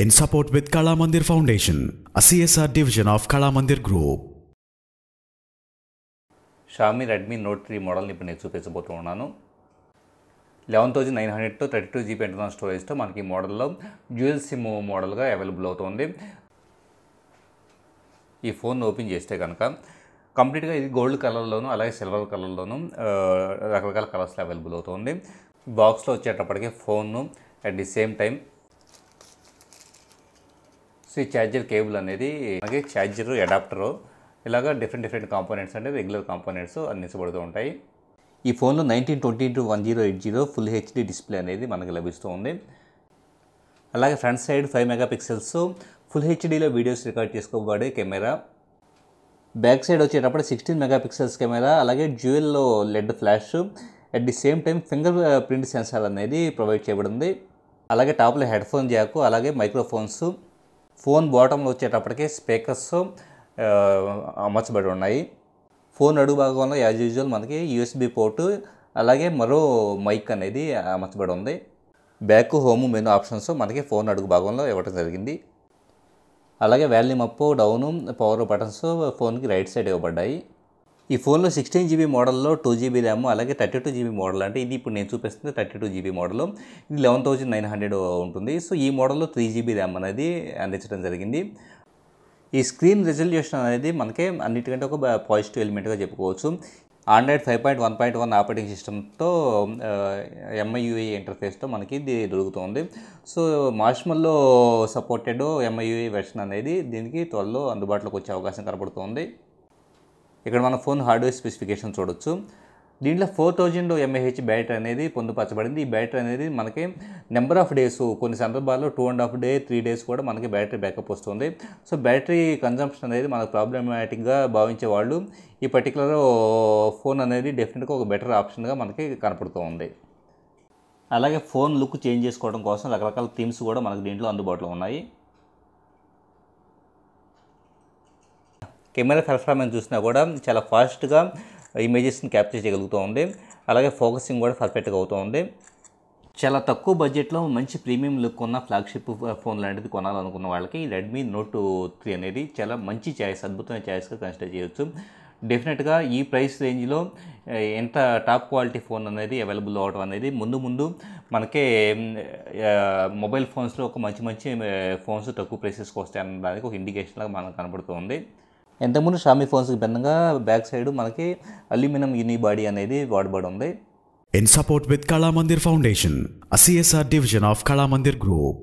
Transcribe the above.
in support with Kala Mandir Foundation, a CSR division of Kala Mandir Group. Xiaomi Redmi note three మోడల్ని ఇప్పుడు నేను చూపించబోతూ ఉన్నాను eleven thousand nine హండ్రెడ్తో thirty two GB internal స్టోరేజ్తో మనకి ఈ మోడల్లో డ్యూయల్ సిమ్ మోడల్గా అవైలబుల్ అవుతుంది ఈ ఫోన్ ఓపెన్ చేస్తే కనుక కంప్లీట్గా ఇది గోల్డ్ కలర్లోను అలాగే సిల్వర్ కలర్లోను రకరకాల కలర్స్లో అవైలబుల్ అవుతుంది బాక్స్లో వచ్చేటప్పటికి ఫోన్ను at the same time so ఈ ఛార్జర్ కేబుల్ అనేది అలాగే ఛార్జర్ అడాప్టరు ఇలాగ డిఫరెంట్ డిఫరెంట్ కాంపోనెంట్స్ అంటే రెగ్యులర్ కాంపోనెంట్స్ అందించబడుతూ ఉంటాయి ఈ ఫోన్లో nineteen twenty to one zero eight zero full HD display అనేది మనకు లభిస్తూ ఉంది అలాగే front side five megapixels full హెచ్డీలో వీడియోస్ రికార్డ్ చేసుకోబడే కెమెరా బ్యాక్ సైడ్ వచ్చేటప్పుడు సిక్స్టీన్ మెగా పిక్సెల్స్ కెమెరా అలాగే జ్యువెల్లో LED flash at the same time finger print censor అనేది ప్రొవైడ్ చేయబడింది అలాగే టాప్లో హెడ్ ఫోన్ జాకు అలాగే మైక్రోఫోన్స్ ఫోన్ బాటంలో వచ్చేటప్పటికి స్పీకర్స్ అమర్చబడి ఉన్నాయి ఫోన్ అడుగు భాగంలో యాజ్ యూజువల్ మనకి యూఎస్బి పోర్టు అలాగే మరో మైక్ అనేది అమర్చబడి ఉంది బ్యాక్ హోమ్ మెనూ ఆప్షన్స్ మనకి ఫోన్ అడుగు భాగంలో ఇవ్వడం జరిగింది అలాగే volume up down power buttons ఫోన్కి రైట్ సైడ్ ఇవ్వబడ్డాయి ఈ ఫోన్లో సిక్స్టీన్ జీబీ మోడల్లో టూ జీబీ ర్యామ్ అలాగే థర్టీ టూ జీబీ మోడల్ అంటే ఇది ఇప్పుడు నేను చూపిస్తుంది థర్టీ టూ జీబీ మోడల్ ఇది లెవెన్ థౌజండ్ నైన్ హండ్రెడ్ ఉంటుంది సో ఈ మోడల్లో త్రీ జీబీ ర్యామ్ అనేది అందించడం జరిగింది ఈ స్క్రీన్ రిజల్యూషన్ అనేది మనకే అన్నిటికంటే ఒక పాజిటివ్ ఎలిమెంట్గా చెప్పుకోవచ్చు Android five point one point one operating సిస్టమ్తో ఎంఐయుఐ ఇంటర్ఫేస్తో మనకి ఇది దొరుకుతుంది so Marshmallow supported MIUI version అనేది దీనికి త్వరలో అందుబాటులోకి వచ్చే అవకాశం కనబడుతుంది ఇక్కడ మన ఫోన్ హార్డ్వేర్ స్పెసిఫికేషన్ చూడొచ్చు దీంట్లో ఫోర్ థౌజండ్ ఎంఏహెచ్ బ్యాటరీ అనేది పొందుపరచబడింది ఈ బ్యాటరీ అనేది మనకి నెంబర్ ఆఫ్ డేస్ కొన్ని సందర్భాల్లో two and half day three days కూడా మనకి బ్యాటరీ బ్యాకప్ వస్తుంది సో బ్యాటరీ కన్జంప్షన్ అనేది మనకు ప్రాబ్లమాటిక్గా భావించే వాళ్ళు ఈ పర్టికులర్ ఫోన్ అనేది డెఫినెట్గా ఒక బెటర్ ఆప్షన్గా మనకి కనపడుతూ ఉంది అలాగే ఫోన్ లుక్ చేంజ్ చేసుకోవడం కోసం రకరకాల థీమ్స్ కూడా మనకు దీంట్లో అందుబాటులో ఉన్నాయి కెమెరా సరఫరా మనం చూసినా కూడా చాలా ఫాస్ట్గా ఇమేజెస్ని క్యాప్చర్ చేయగలుగుతూ ఉంది అలాగే ఫోకసింగ్ కూడా పర్ఫెక్ట్గా అవుతూ ఉంది చాలా తక్కువ బడ్జెట్లో మంచి ప్రీమియం లుక్ ఉన్న ఫ్లాగ్షిప్ ఫోన్ లాంటిది కొనాలనుకున్న వాళ్ళకి రెడ్మీ నోట్ త్రీ అనేది చాలా మంచి ఛాయిస్ అద్భుతమైన ఛాయిస్గా కన్సిడర్ చేయవచ్చు డెఫినెట్గా ఈ ప్రైస్ రేంజ్లో ఎంత టాప్ క్వాలిటీ ఫోన్ అనేది అవైలబుల్ అవడం అనేది ముందు ముందు మనకే మొబైల్ ఫోన్స్లో ఒక మంచి మంచి ఫోన్స్ తక్కువ ప్రైసెస్కి వస్తాయన్న దానికి ఒక ఇండికేషన్లాగా మనకు కనబడుతుంది ఎంతకుముందు షామీ ఫోన్స్కి భిన్నంగా బ్యాక్ సైడ్ మనకి అల్యూమినియం యూని బాడీ అనేది వాడబడి ఉంది in support with Kalamandir foundation a CSR division of Kalamandir group